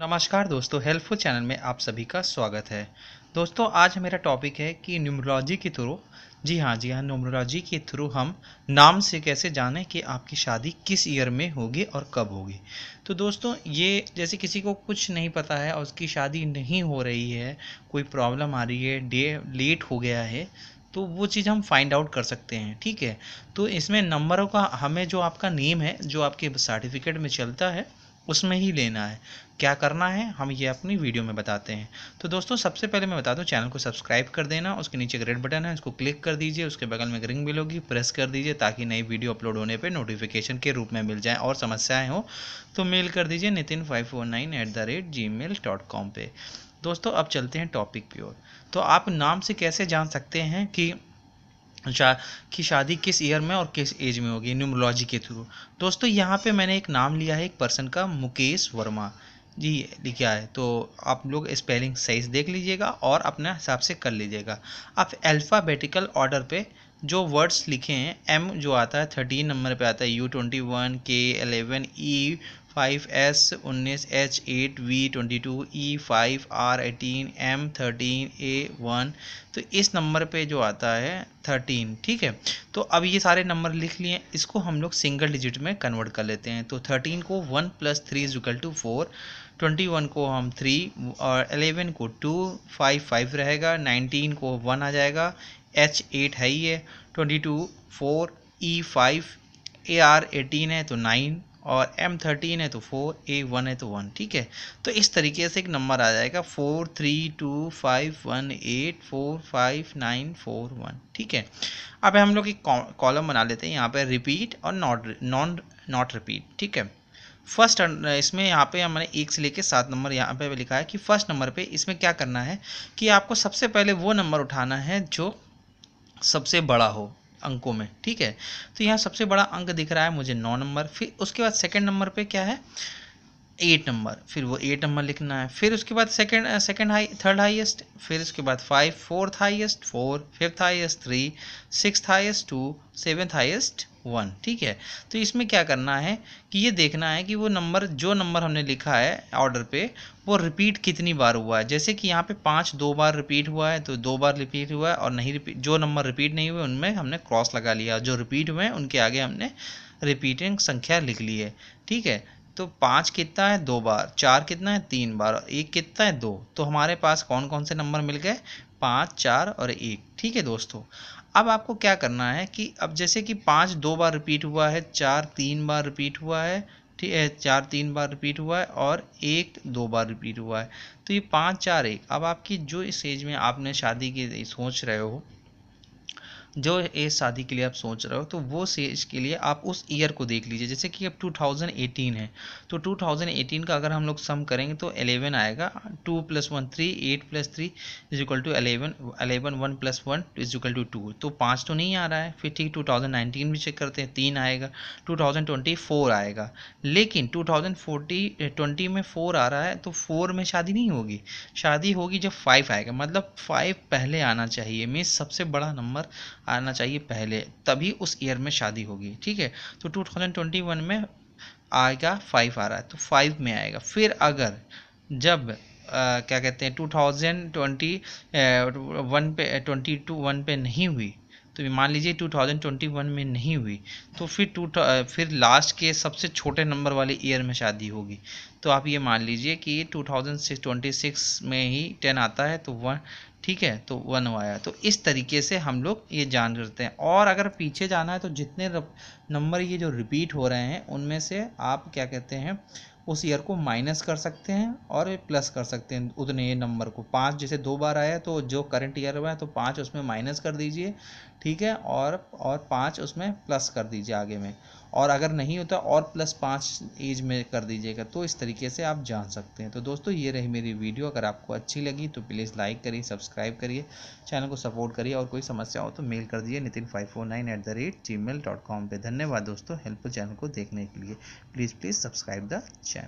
नमस्कार दोस्तों helpful channel में आप सभी का स्वागत है दोस्तों आज मेरा टॉपिक है कि न्यूमरोलॉजी के थ्रू जी हाँ जी हाँ न्यूमरोलॉजी के थ्रू हम नाम से कैसे जानें कि आपकी शादी किस ईयर में होगी और कब होगी तो दोस्तों ये जैसे किसी को कुछ नहीं पता है और उसकी शादी नहीं हो रही है कोई प्रॉब्लम आ रही है डे लेट हो गया है तो वो चीज़ हम फाइंड आउट कर सकते हैं ठीक है तो इसमें नंबरों का हमें जो आपका नेम है जो आपके सर्टिफिकेट में चलता है उसमें ही लेना है क्या करना है हम ये अपनी वीडियो में बताते हैं तो दोस्तों सबसे पहले मैं बता दूं चैनल को सब्सक्राइब कर देना उसके नीचे एक रेड बटन है उसको क्लिक कर दीजिए उसके बगल में रिंग भी होगी प्रेस कर दीजिए ताकि नई वीडियो अपलोड होने पे नोटिफिकेशन के रूप में मिल जाए और समस्याएं हो तो मेल कर दीजिए Nitin five four nine the rate gmail dot com पर दोस्तों अब चलते हैं टॉपिक प्योर तो आप नाम से कैसे जान सकते हैं कि शा की शादी किस ईयर में और किस एज में होगी न्यूमरोलॉजी के थ्रू दोस्तों यहाँ पे मैंने एक नाम लिया है एक पर्सन का मुकेश वर्मा जी लिखा है तो आप लोग स्पेलिंग सही से देख लीजिएगा और अपने हिसाब से कर लीजिएगा आप अल्फ़ाबेटिकल ऑर्डर पे जो वर्ड्स लिखे हैं एम जो आता है थर्टीन नंबर पे आता है U twenty one K eleven E five S उन्नीस H eight V twenty two E five R eighteen M thirteen A one तो इस नंबर पे जो आता है थर्टीन ठीक है तो अब ये सारे नंबर लिख लिए इसको हम लोग सिंगल डिजिट में कन्वर्ट कर लेते हैं तो थर्टीन को one plus three is equal two four twenty one को हम थ्री और एलेवन को टू फाइव फाइव रहेगा नाइनटीन को वन आ जाएगा एच एट है ही है twenty two four E five A R eighteen है तो नाइन और एम थर्टीन है तो फोर ए वन है तो वन ठीक है तो इस तरीके से एक नंबर आ जाएगा four three two five one eight four five nine four one ठीक है अब हम लोग एक कॉलम बना लेते हैं यहाँ पे रिपीट और नॉट नॉन नॉट रिपीट ठीक है फर्स्ट इसमें यहाँ पे हमने एक से लेके सात नंबर यहाँ पे लिखा है कि फर्स्ट नंबर पे इसमें क्या करना है कि आपको सबसे पहले वो नंबर उठाना है जो सबसे बड़ा हो अंकों में ठीक है तो यहाँ सबसे बड़ा अंक दिख रहा है मुझे नौ नंबर फिर उसके बाद सेकंड नंबर पे क्या है एट नंबर फिर वो एट नंबर लिखना है फिर उसके बाद second second high third highest फिर उसके बाद five fourth highest four fifth highest three six highest two seventh highest one ठीक है तो इसमें क्या करना है कि ये देखना है कि वो नंबर जो नंबर हमने लिखा है ऑर्डर पे वो रिपीट कितनी बार हुआ है जैसे कि यहाँ पे पाँच दो बार रिपीट हुआ है तो दो बार रिपीट हुआ है और नहीं रिपीट जो नंबर रिपीट नहीं हुए उनमें हमने क्रॉस लगा लिया जो रिपीट हुए हैं उनके आगे हमने रिपीटिंग संख्या लिख ली है ठीक है तो पाँच कितना है दो बार चार कितना है तीन बार एक कितना है दो तो हमारे पास कौन कौन से नंबर मिल गए पाँच चार और एक ठीक है दोस्तों अब आपको क्या करना है कि अब जैसे कि पाँच दो बार रिपीट हुआ है चार तीन बार रिपीट हुआ है ठीक है चार तीन बार रिपीट हुआ है और एक दो बार रिपीट हुआ है तो ये पाँच चार एक अब आपकी जो इस एज में आपने शादी की सोच रहे हो जो एज शादी के लिए आप सोच रहे हो तो वो एज के लिए आप उस ईयर को देख लीजिए जैसे कि अब 2018 है तो 2018 का अगर हम लोग सम करेंगे तो 11 आएगा 2 plus one three eight plus three is equal to eleven eleven one plus one is equal to two तो पाँच तो नहीं आ रहा है फिर ठीक 2019 भी चेक करते हैं तीन आएगा 2024 आएगा लेकिन 2040 ट्वेंटी में फोर आ रहा है तो फोर में शादी नहीं होगी शादी होगी जब फाइव आएगा मतलब फाइव पहले आना चाहिए मीन सबसे बड़ा नंबर आना चाहिए पहले तभी उस ईयर में शादी होगी ठीक है तो 2021 में आएगा फाइव आ रहा है तो फाइव में आएगा फिर अगर जब आ, क्या कहते हैं 2020 वन पे ट्वेंटी टू वन पे नहीं हुई तो मान लीजिए 2021 में नहीं हुई तो फिर टू फिर लास्ट के सबसे छोटे नंबर वाले ईयर में शादी होगी तो आप ये मान लीजिए कि 2026 में ही टेन आता है तो वन ठीक है तो वन आया तो इस तरीके से हम लोग ये जान करते हैं और अगर पीछे जाना है तो जितने नंबर ये जो रिपीट हो रहे हैं उनमें से आप क्या कहते हैं उस ईयर को माइनस कर सकते हैं और प्लस कर सकते हैं उतने नंबर को पाँच जैसे दो बार आया तो जो करंट ईयर हुआ है तो पाँच उसमें माइनस कर दीजिए ठीक है और और पाँच उसमें प्लस कर दीजिए आगे में और अगर नहीं होता और प्लस पाँच एज में कर दीजिएगा तो इस तरीके से आप जान सकते हैं तो दोस्तों ये रही मेरी वीडियो अगर आपको अच्छी लगी तो प्लीज़ लाइक करिए सब्सक्राइब करिए चैनल को सपोर्ट करिए और कोई समस्या हो तो मेल कर दिए Nitin five four nine at the rate gmail dot com पर धन्यवाद दोस्तों हेल्पफुल चैनल को देखने के लिए please please subscribe the channel